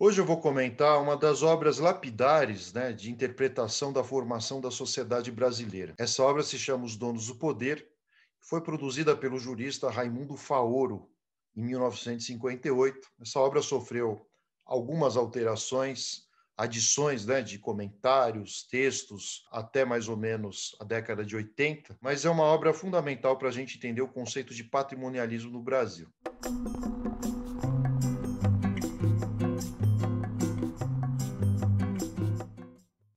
Hoje eu vou comentar uma das obras lapidares né, de interpretação da formação da sociedade brasileira. Essa obra se chama Os Donos do Poder, foi produzida pelo jurista Raimundo Faoro em 1958. Essa obra sofreu algumas alterações, adições né, de comentários, textos, até mais ou menos a década de 80, mas é uma obra fundamental para a gente entender o conceito de patrimonialismo no Brasil.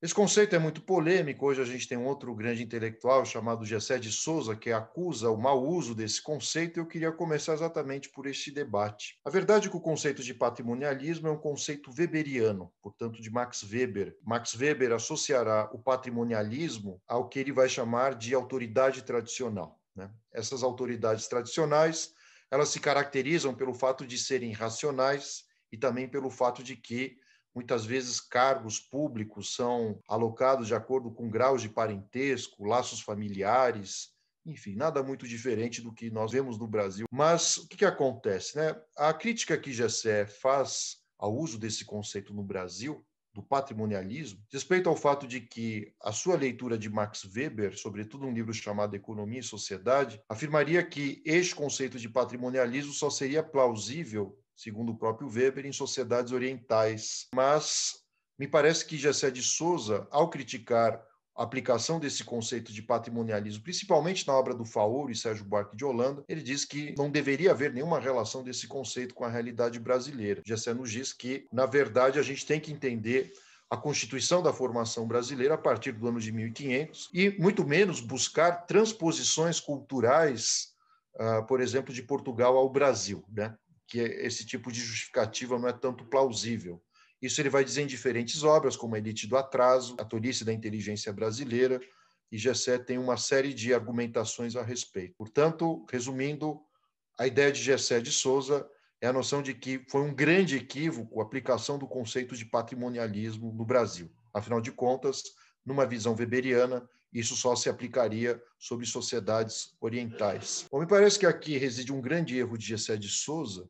Esse conceito é muito polêmico. Hoje a gente tem um outro grande intelectual chamado Gessé de Souza que acusa o mau uso desse conceito. Eu queria começar exatamente por esse debate. A verdade é que o conceito de patrimonialismo é um conceito weberiano, portanto de Max Weber. Max Weber associará o patrimonialismo ao que ele vai chamar de autoridade tradicional. Né? Essas autoridades tradicionais elas se caracterizam pelo fato de serem racionais e também pelo fato de que Muitas vezes cargos públicos são alocados de acordo com graus de parentesco, laços familiares, enfim, nada muito diferente do que nós vemos no Brasil. Mas o que, que acontece? Né? A crítica que Gessé faz ao uso desse conceito no Brasil, do patrimonialismo, respeito ao fato de que a sua leitura de Max Weber, sobretudo um livro chamado Economia e Sociedade, afirmaria que este conceito de patrimonialismo só seria plausível segundo o próprio Weber, em sociedades orientais. Mas me parece que Gessé de Souza, ao criticar a aplicação desse conceito de patrimonialismo, principalmente na obra do Faouro e Sérgio Buarque de Holanda, ele diz que não deveria haver nenhuma relação desse conceito com a realidade brasileira. Gessé nos diz que, na verdade, a gente tem que entender a constituição da formação brasileira a partir do ano de 1500 e muito menos buscar transposições culturais, uh, por exemplo, de Portugal ao Brasil, né? que esse tipo de justificativa não é tanto plausível. Isso ele vai dizer em diferentes obras, como A Elite do Atraso, A Tolice da Inteligência Brasileira, e Gessé tem uma série de argumentações a respeito. Portanto, resumindo, a ideia de Gessé de Souza é a noção de que foi um grande equívoco a aplicação do conceito de patrimonialismo no Brasil. Afinal de contas, numa visão weberiana, isso só se aplicaria sobre sociedades orientais. Bom, me parece que aqui reside um grande erro de Gessé de Souza,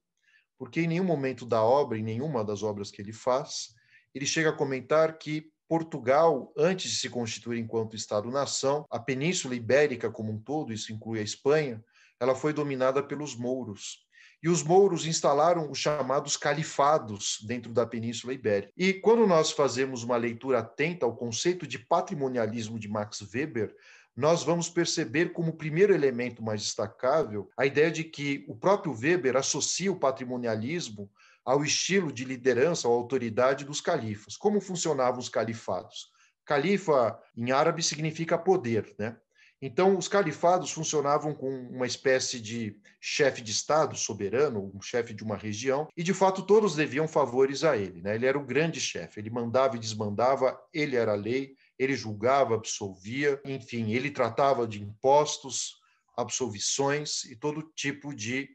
porque em nenhum momento da obra, em nenhuma das obras que ele faz, ele chega a comentar que Portugal, antes de se constituir enquanto Estado-nação, a Península Ibérica como um todo, isso inclui a Espanha, ela foi dominada pelos mouros. E os mouros instalaram os chamados califados dentro da Península Ibérica. E quando nós fazemos uma leitura atenta ao conceito de patrimonialismo de Max Weber, nós vamos perceber como primeiro elemento mais destacável a ideia de que o próprio Weber associa o patrimonialismo ao estilo de liderança ou autoridade dos califas. Como funcionavam os califados? Califa, em árabe, significa poder, né? Então, os califados funcionavam com uma espécie de chefe de Estado soberano, um chefe de uma região, e de fato todos deviam favores a ele. Né? Ele era o grande chefe, ele mandava e desmandava, ele era a lei, ele julgava, absolvia, enfim, ele tratava de impostos, absolvições e todo tipo de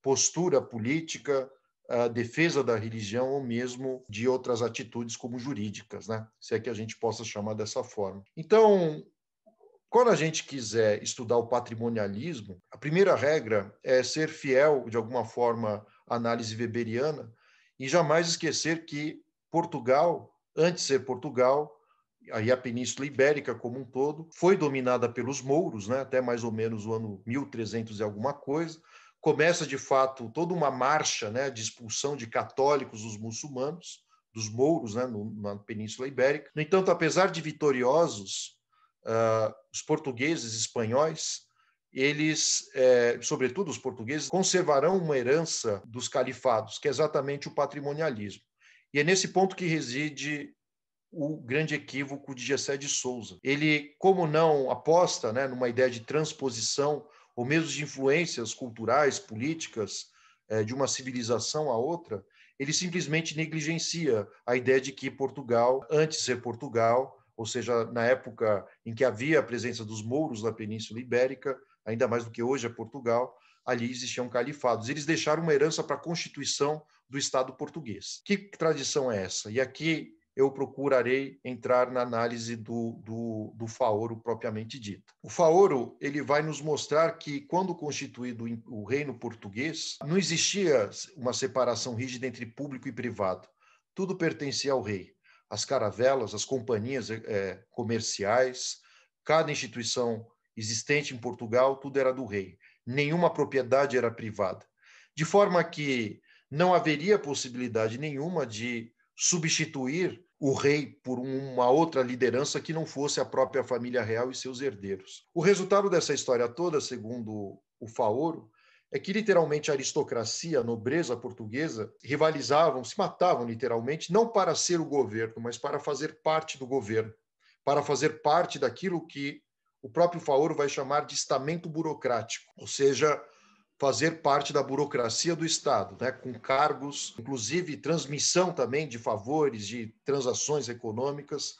postura política, a defesa da religião ou mesmo de outras atitudes como jurídicas, né? se é que a gente possa chamar dessa forma. Então, quando a gente quiser estudar o patrimonialismo, a primeira regra é ser fiel, de alguma forma, à análise weberiana e jamais esquecer que Portugal, antes de ser Portugal, aí a Península Ibérica como um todo, foi dominada pelos mouros, né, até mais ou menos o ano 1300 e alguma coisa. Começa, de fato, toda uma marcha né, de expulsão de católicos, dos muçulmanos, dos mouros né, no, na Península Ibérica. No entanto, apesar de vitoriosos, uh, os portugueses, espanhóis, eles, eh, sobretudo os portugueses, conservarão uma herança dos califados, que é exatamente o patrimonialismo. E é nesse ponto que reside o grande equívoco de Gessé de Souza. Ele, como não aposta né, numa ideia de transposição ou mesmo de influências culturais, políticas, eh, de uma civilização a outra, ele simplesmente negligencia a ideia de que Portugal, antes de ser Portugal, ou seja, na época em que havia a presença dos mouros na Península Ibérica, ainda mais do que hoje é Portugal, ali existiam califados. Eles deixaram uma herança para a constituição do Estado português. Que tradição é essa? E aqui eu procurarei entrar na análise do, do, do Faoro propriamente dito O Faoro ele vai nos mostrar que, quando constituído o reino português, não existia uma separação rígida entre público e privado. Tudo pertencia ao rei as caravelas, as companhias é, comerciais, cada instituição existente em Portugal, tudo era do rei. Nenhuma propriedade era privada. De forma que não haveria possibilidade nenhuma de substituir o rei por uma outra liderança que não fosse a própria família real e seus herdeiros. O resultado dessa história toda, segundo o Faoro, é que literalmente a aristocracia, a nobreza portuguesa rivalizavam, se matavam literalmente, não para ser o governo, mas para fazer parte do governo, para fazer parte daquilo que o próprio Faoro vai chamar de estamento burocrático, ou seja, fazer parte da burocracia do Estado, né, com cargos, inclusive transmissão também de favores, de transações econômicas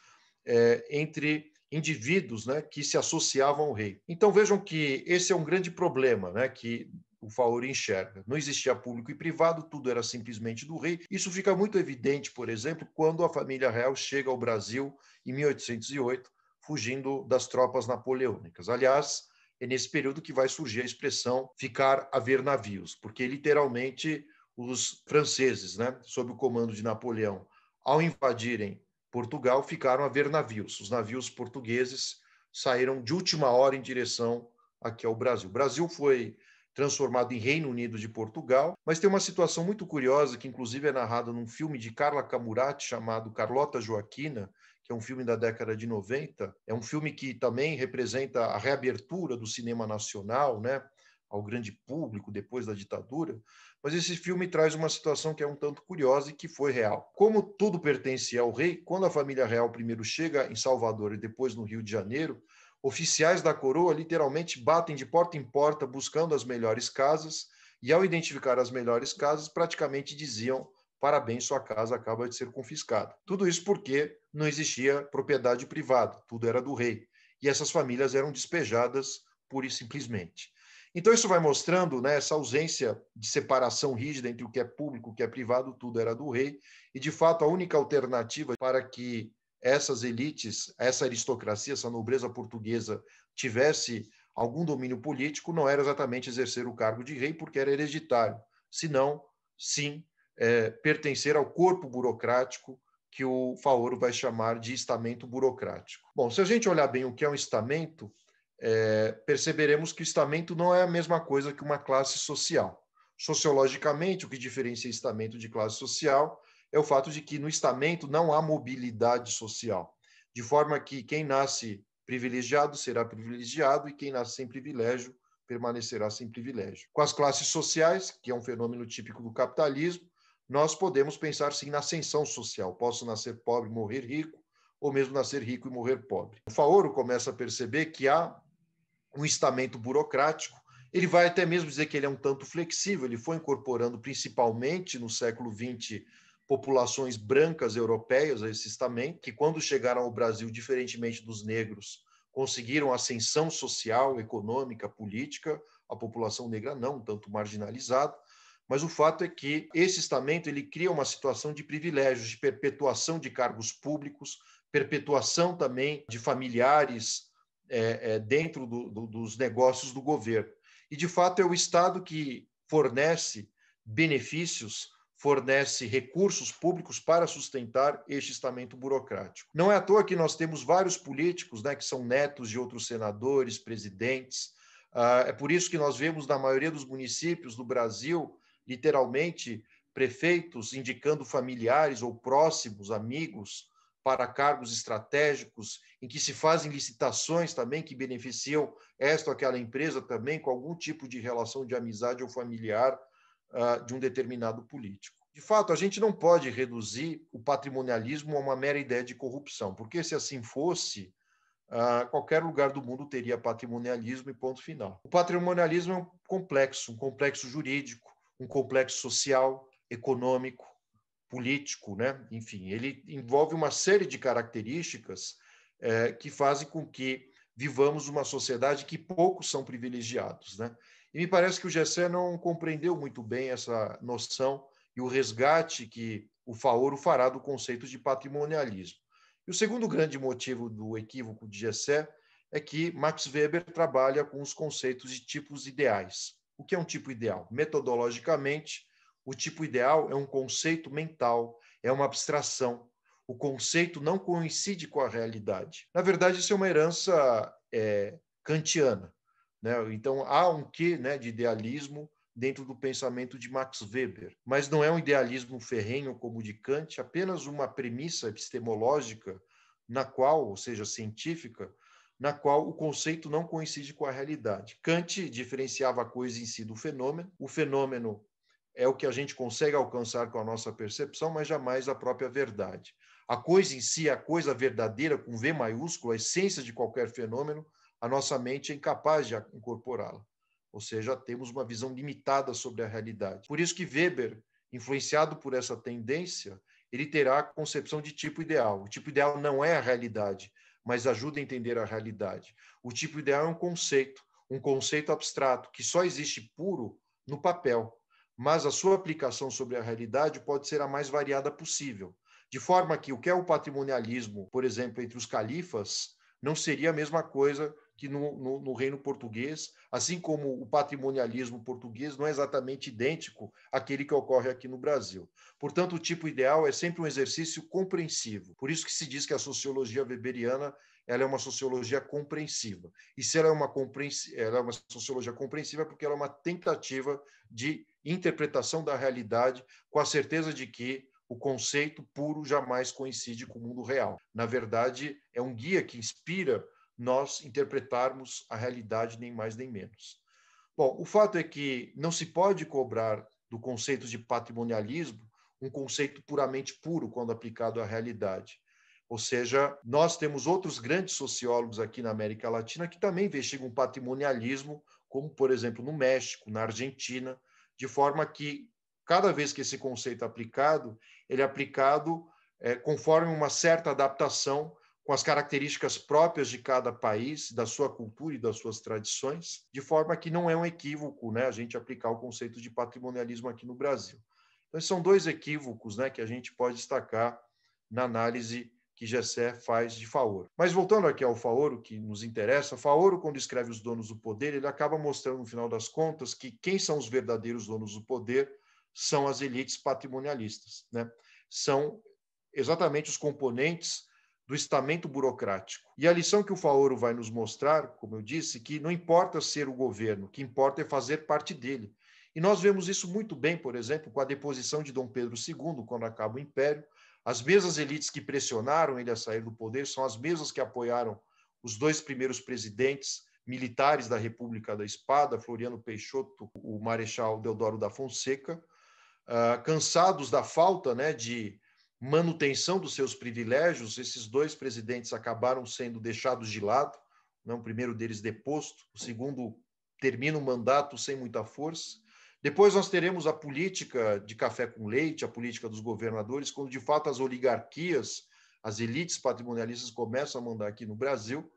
é, entre indivíduos né, que se associavam ao rei. Então vejam que esse é um grande problema né, que o Faori enxerga. Não existia público e privado, tudo era simplesmente do rei. Isso fica muito evidente, por exemplo, quando a família real chega ao Brasil em 1808, fugindo das tropas napoleônicas. Aliás, é nesse período que vai surgir a expressão ficar a ver navios, porque literalmente os franceses, né, sob o comando de Napoleão, ao invadirem Portugal, ficaram a ver navios. Os navios portugueses saíram de última hora em direção aqui ao Brasil. O Brasil foi transformado em Reino Unido de Portugal, mas tem uma situação muito curiosa que inclusive é narrada num filme de Carla Camurati chamado Carlota Joaquina, que é um filme da década de 90, é um filme que também representa a reabertura do cinema nacional, né, ao grande público depois da ditadura, mas esse filme traz uma situação que é um tanto curiosa e que foi real. Como tudo pertence ao rei, quando a família real primeiro chega em Salvador e depois no Rio de Janeiro, Oficiais da coroa literalmente batem de porta em porta buscando as melhores casas e, ao identificar as melhores casas, praticamente diziam: parabéns, sua casa acaba de ser confiscada. Tudo isso porque não existia propriedade privada, tudo era do rei. E essas famílias eram despejadas pura e simplesmente. Então, isso vai mostrando né, essa ausência de separação rígida entre o que é público e o que é privado, tudo era do rei, e de fato a única alternativa para que essas elites, essa aristocracia, essa nobreza portuguesa tivesse algum domínio político, não era exatamente exercer o cargo de rei, porque era hereditário, senão, sim, é, pertencer ao corpo burocrático que o Faoro vai chamar de estamento burocrático. Bom, se a gente olhar bem o que é um estamento, é, perceberemos que o estamento não é a mesma coisa que uma classe social. Sociologicamente, o que diferencia estamento de classe social é o fato de que no estamento não há mobilidade social, de forma que quem nasce privilegiado será privilegiado e quem nasce sem privilégio permanecerá sem privilégio. Com as classes sociais, que é um fenômeno típico do capitalismo, nós podemos pensar sim na ascensão social. Posso nascer pobre e morrer rico, ou mesmo nascer rico e morrer pobre. O Faoro começa a perceber que há um estamento burocrático. Ele vai até mesmo dizer que ele é um tanto flexível, ele foi incorporando, principalmente no século XX, populações brancas europeias a esse estamento, que quando chegaram ao Brasil, diferentemente dos negros, conseguiram ascensão social, econômica, política, a população negra não, tanto marginalizada, mas o fato é que esse estamento ele cria uma situação de privilégios, de perpetuação de cargos públicos, perpetuação também de familiares é, é, dentro do, do, dos negócios do governo. E, de fato, é o Estado que fornece benefícios fornece recursos públicos para sustentar este estamento burocrático. Não é à toa que nós temos vários políticos né, que são netos de outros senadores, presidentes. Uh, é por isso que nós vemos na maioria dos municípios do Brasil, literalmente, prefeitos indicando familiares ou próximos, amigos, para cargos estratégicos, em que se fazem licitações também que beneficiam esta ou aquela empresa também, com algum tipo de relação de amizade ou familiar ah, de um determinado político. De fato, a gente não pode reduzir o patrimonialismo a uma mera ideia de corrupção, porque se assim fosse, ah, qualquer lugar do mundo teria patrimonialismo e ponto final. O patrimonialismo é um complexo, um complexo jurídico, um complexo social, econômico, político, né? enfim, ele envolve uma série de características eh, que fazem com que vivamos uma sociedade que poucos são privilegiados. Né? E me parece que o Gessé não compreendeu muito bem essa noção e o resgate que o Faoro fará do conceito de patrimonialismo. E o segundo grande motivo do equívoco de Gessé é que Max Weber trabalha com os conceitos de tipos ideais. O que é um tipo ideal? Metodologicamente, o tipo ideal é um conceito mental, é uma abstração. O conceito não coincide com a realidade. Na verdade, isso é uma herança é, kantiana. Né? Então, há um quê né, de idealismo dentro do pensamento de Max Weber, mas não é um idealismo ferrenho como o de Kant, apenas uma premissa epistemológica na qual, ou seja, científica, na qual o conceito não coincide com a realidade. Kant diferenciava a coisa em si do fenômeno. O fenômeno é o que a gente consegue alcançar com a nossa percepção, mas jamais a própria verdade. A coisa em si, a coisa verdadeira com V maiúsculo, a essência de qualquer fenômeno, a nossa mente é incapaz de incorporá-la. Ou seja, temos uma visão limitada sobre a realidade. Por isso que Weber, influenciado por essa tendência, ele terá a concepção de tipo ideal. O tipo ideal não é a realidade, mas ajuda a entender a realidade. O tipo ideal é um conceito, um conceito abstrato que só existe puro no papel, mas a sua aplicação sobre a realidade pode ser a mais variada possível. De forma que o que é o patrimonialismo, por exemplo, entre os califas, não seria a mesma coisa que no, no, no, reino português, assim como o patrimonialismo português, não é exatamente idêntico àquele que ocorre aqui no Brasil. Portanto, o tipo ideal é sempre um exercício compreensivo. Por isso que se diz que a sociologia weberiana ela é uma sociologia compreensiva. E se ela é uma, compreens, ela é uma sociologia compreensiva, é porque ela é uma tentativa de interpretação da realidade com a certeza de que o conceito puro jamais coincide com o mundo real. Na verdade, é um guia que inspira nós interpretarmos a realidade nem mais nem menos. Bom, o fato é que não se pode cobrar do conceito de patrimonialismo um conceito puramente puro quando aplicado à realidade. Ou seja, nós temos outros grandes sociólogos aqui na América Latina que também investigam o patrimonialismo, como, por exemplo, no México, na Argentina, de forma que, cada vez que esse conceito é aplicado, ele é aplicado é, conforme uma certa adaptação com as características próprias de cada país, da sua cultura e das suas tradições, de forma que não é um equívoco né, a gente aplicar o conceito de patrimonialismo aqui no Brasil. Então, são dois equívocos né, que a gente pode destacar na análise que Gessé faz de Faoro. Mas voltando aqui ao Faoro, que nos interessa, Faoro, quando escreve Os Donos do Poder, ele acaba mostrando, no final das contas, que quem são os verdadeiros donos do poder são as elites patrimonialistas. Né? São exatamente os componentes do estamento burocrático. E a lição que o Faoro vai nos mostrar, como eu disse, que não importa ser o governo, o que importa é fazer parte dele. E nós vemos isso muito bem, por exemplo, com a deposição de Dom Pedro II, quando acaba o Império. As mesmas elites que pressionaram ele a sair do poder são as mesmas que apoiaram os dois primeiros presidentes militares da República da Espada, Floriano Peixoto, o Marechal Deodoro da Fonseca, uh, cansados da falta né, de manutenção dos seus privilégios, esses dois presidentes acabaram sendo deixados de lado, né? o primeiro deles deposto, o segundo termina o mandato sem muita força. Depois nós teremos a política de café com leite, a política dos governadores, quando de fato as oligarquias, as elites patrimonialistas começam a mandar aqui no Brasil.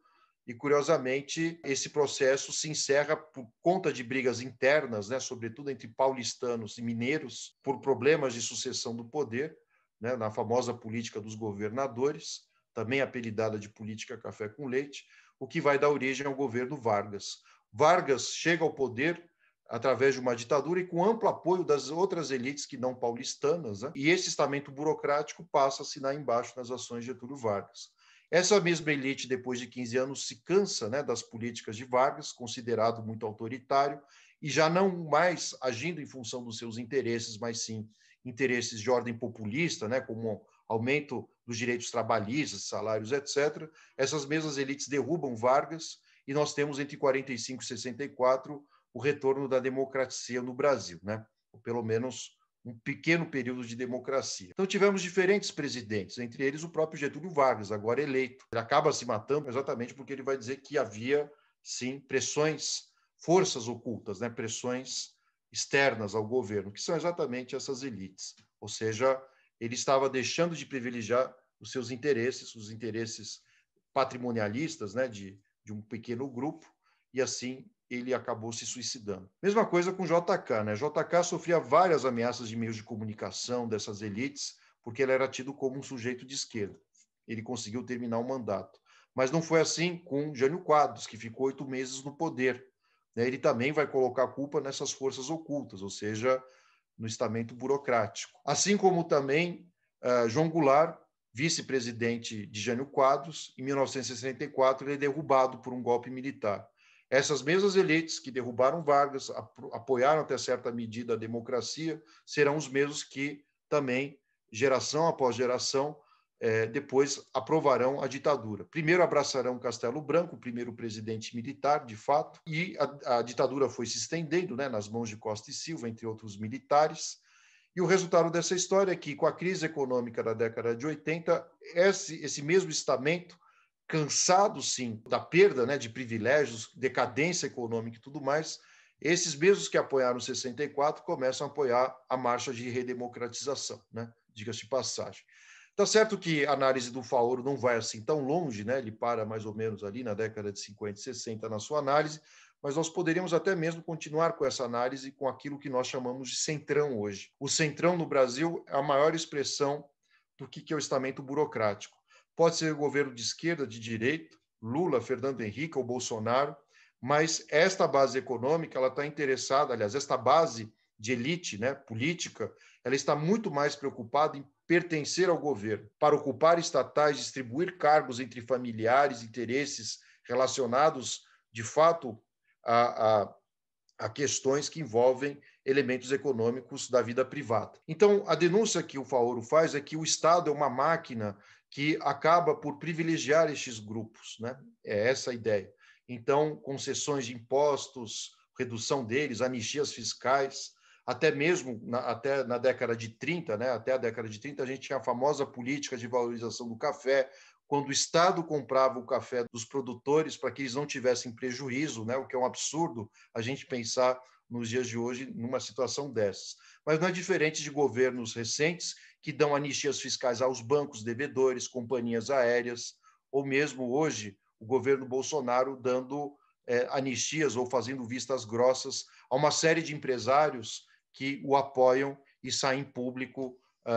E curiosamente, esse processo se encerra por conta de brigas internas, né, sobretudo entre paulistanos e mineiros, por problemas de sucessão do poder né, na famosa política dos governadores, também apelidada de política café com leite, o que vai dar origem ao governo Vargas. Vargas chega ao poder através de uma ditadura e com amplo apoio das outras elites que não paulistanas, né? e esse estamento burocrático passa a assinar embaixo nas ações de Getúlio Vargas. Essa mesma elite, depois de 15 anos, se cansa né, das políticas de Vargas, considerado muito autoritário, e já não mais agindo em função dos seus interesses, mas sim interesses de ordem populista, né, como aumento dos direitos trabalhistas, salários, etc., essas mesmas elites derrubam Vargas e nós temos entre 45 e 64 o retorno da democracia no Brasil, né? ou pelo menos um pequeno período de democracia. Então tivemos diferentes presidentes, entre eles o próprio Getúlio Vargas, agora eleito. Ele acaba se matando exatamente porque ele vai dizer que havia sim pressões, forças ocultas, né? pressões externas ao governo, que são exatamente essas elites. Ou seja, ele estava deixando de privilegiar os seus interesses, os interesses patrimonialistas né, de, de um pequeno grupo, e assim ele acabou se suicidando. Mesma coisa com JK. Né? JK sofria várias ameaças de meios de comunicação dessas elites, porque ele era tido como um sujeito de esquerda. Ele conseguiu terminar o mandato. Mas não foi assim com Jânio Quadros, que ficou oito meses no poder né, ele também vai colocar a culpa nessas forças ocultas, ou seja, no estamento burocrático. Assim como também uh, João Goulart, vice-presidente de Jânio Quadros, em 1964 ele é derrubado por um golpe militar. Essas mesmas elites que derrubaram Vargas, apoiaram até certa medida a democracia, serão os mesmos que também, geração após geração, é, depois aprovarão a ditadura. Primeiro abraçarão Castelo Branco, o primeiro presidente militar, de fato, e a, a ditadura foi se estendendo né, nas mãos de Costa e Silva, entre outros militares. E o resultado dessa história é que, com a crise econômica da década de 80, esse, esse mesmo estamento, cansado sim da perda né, de privilégios, decadência econômica e tudo mais, esses mesmos que apoiaram 64 começam a apoiar a marcha de redemocratização, né? diga-se de passagem. Tá certo que a análise do Faoro não vai assim tão longe, né? Ele para mais ou menos ali na década de 50 e 60 na sua análise, mas nós poderíamos até mesmo continuar com essa análise com aquilo que nós chamamos de centrão hoje. O centrão no Brasil é a maior expressão do que é o estamento burocrático. Pode ser o governo de esquerda, de direita, Lula, Fernando Henrique ou Bolsonaro, mas esta base econômica ela está interessada, aliás, esta base de elite né, política, ela está muito mais preocupada em pertencer ao governo, para ocupar estatais, distribuir cargos entre familiares, interesses relacionados, de fato, a, a, a, questões que envolvem elementos econômicos da vida privada. Então, a denúncia que o Faoro faz é que o Estado é uma máquina que acaba por privilegiar estes grupos, né? É essa a ideia. Então, concessões de impostos, redução deles, anistias fiscais, até mesmo na, até na década de 30, né? até a década de 30, a gente tinha a famosa política de valorização do café, quando o Estado comprava o café dos produtores para que eles não tivessem prejuízo, né? o que é um absurdo a gente pensar nos dias de hoje numa situação dessas. Mas não é diferente de governos recentes que dão anistias fiscais aos bancos, devedores, companhias aéreas, ou mesmo hoje o governo Bolsonaro dando eh, anistias ou fazendo vistas grossas a uma série de empresários que o apoiam e saem público uh,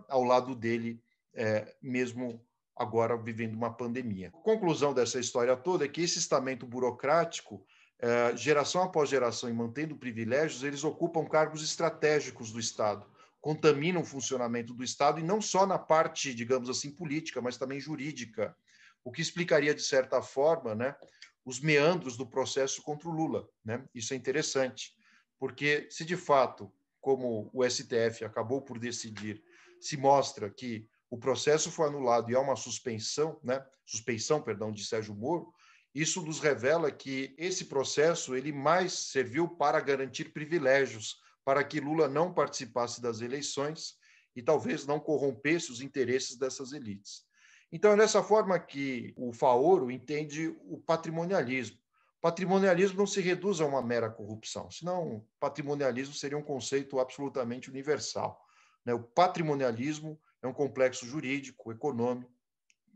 uh, ao lado dele, uh, mesmo agora vivendo uma pandemia. A conclusão dessa história toda é que esse estamento burocrático, é, geração após geração e mantendo privilégios, eles ocupam cargos estratégicos do Estado, contaminam o funcionamento do Estado e não só na parte, digamos assim, política, mas também jurídica, o que explicaria de certa forma, né, os meandros do processo contra o Lula, né? Isso é interessante. Porque se de fato, como o STF acabou por decidir, se mostra que o processo foi anulado e há uma suspensão, né? perdão, de Sérgio Moro, isso nos revela que esse processo ele mais serviu para garantir privilégios para que Lula não participasse das eleições e talvez não corrompesse os interesses dessas elites. Então, é dessa forma que o Faoro entende o patrimonialismo patrimonialismo não se reduz a uma mera corrupção, senão patrimonialismo seria um conceito absolutamente universal. Né? O patrimonialismo é um complexo jurídico, econômico,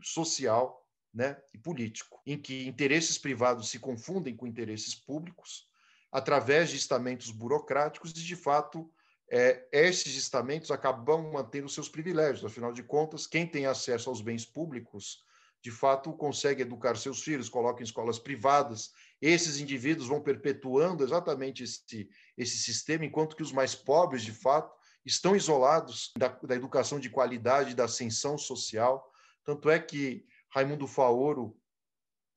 social né? e político, em que interesses privados se confundem com interesses públicos através de estamentos burocráticos e, de fato, é, esses estamentos acabam mantendo seus privilégios. Afinal de contas, quem tem acesso aos bens públicos, de fato, consegue educar seus filhos, coloca em escolas privadas esses indivíduos vão perpetuando exatamente esse, esse sistema, enquanto que os mais pobres, de fato, estão isolados da, da educação de qualidade, da ascensão social. Tanto é que Raimundo Faoro,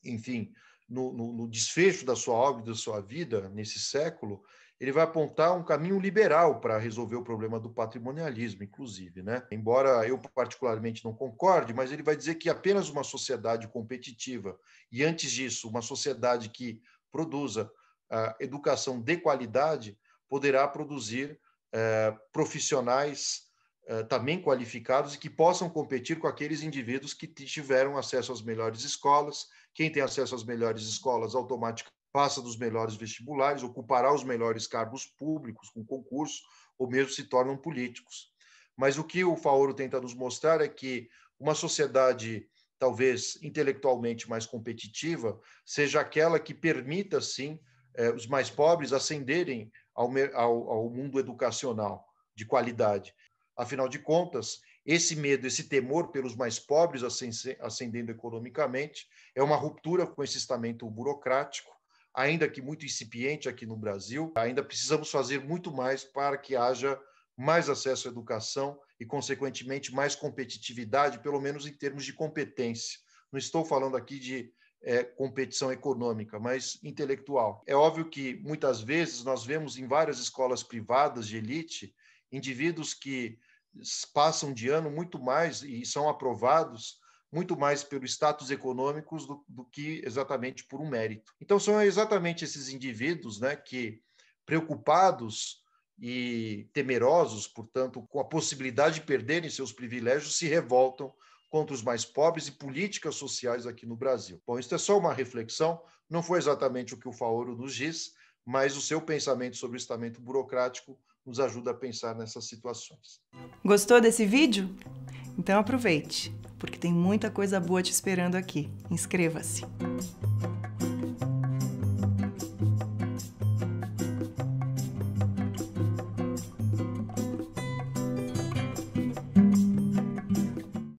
enfim, no, no, no desfecho da sua obra, da sua vida, nesse século, ele vai apontar um caminho liberal para resolver o problema do patrimonialismo, inclusive, né? Embora eu particularmente não concorde, mas ele vai dizer que apenas uma sociedade competitiva e antes disso, uma sociedade que produza uh, educação de qualidade poderá produzir uh, profissionais uh, também qualificados e que possam competir com aqueles indivíduos que tiveram acesso às melhores escolas. Quem tem acesso às melhores escolas automaticamente passa dos melhores vestibulares, ocupará os melhores cargos públicos com concurso, ou mesmo se tornam políticos. Mas o que o Faoro tenta nos mostrar é que uma sociedade talvez intelectualmente mais competitiva seja aquela que permita, sim, é, os mais pobres ascenderem ao, ao, ao mundo educacional de qualidade. Afinal de contas, esse medo, esse temor pelos mais pobres ascendendo economicamente, é uma ruptura com esse estamento burocrático ainda que muito incipiente aqui no Brasil. Ainda precisamos fazer muito mais para que haja mais acesso à educação e, consequentemente, mais competitividade, pelo menos em termos de competência. Não estou falando aqui de é, competição econômica, mas intelectual. É óbvio que muitas vezes nós vemos em várias escolas privadas de elite indivíduos que passam de ano muito mais e são aprovados muito mais pelo status econômicos do, do que exatamente por um mérito. Então, são exatamente esses indivíduos né, que, preocupados e temerosos, portanto, com a possibilidade de perderem seus privilégios, se revoltam contra os mais pobres e políticas sociais aqui no Brasil. Bom, isso é só uma reflexão, não foi exatamente o que o Faoro nos diz, mas o seu pensamento sobre o estamento burocrático nos ajuda a pensar nessas situações. Gostou desse vídeo? Então aproveite, porque tem muita coisa boa te esperando aqui. Inscreva-se!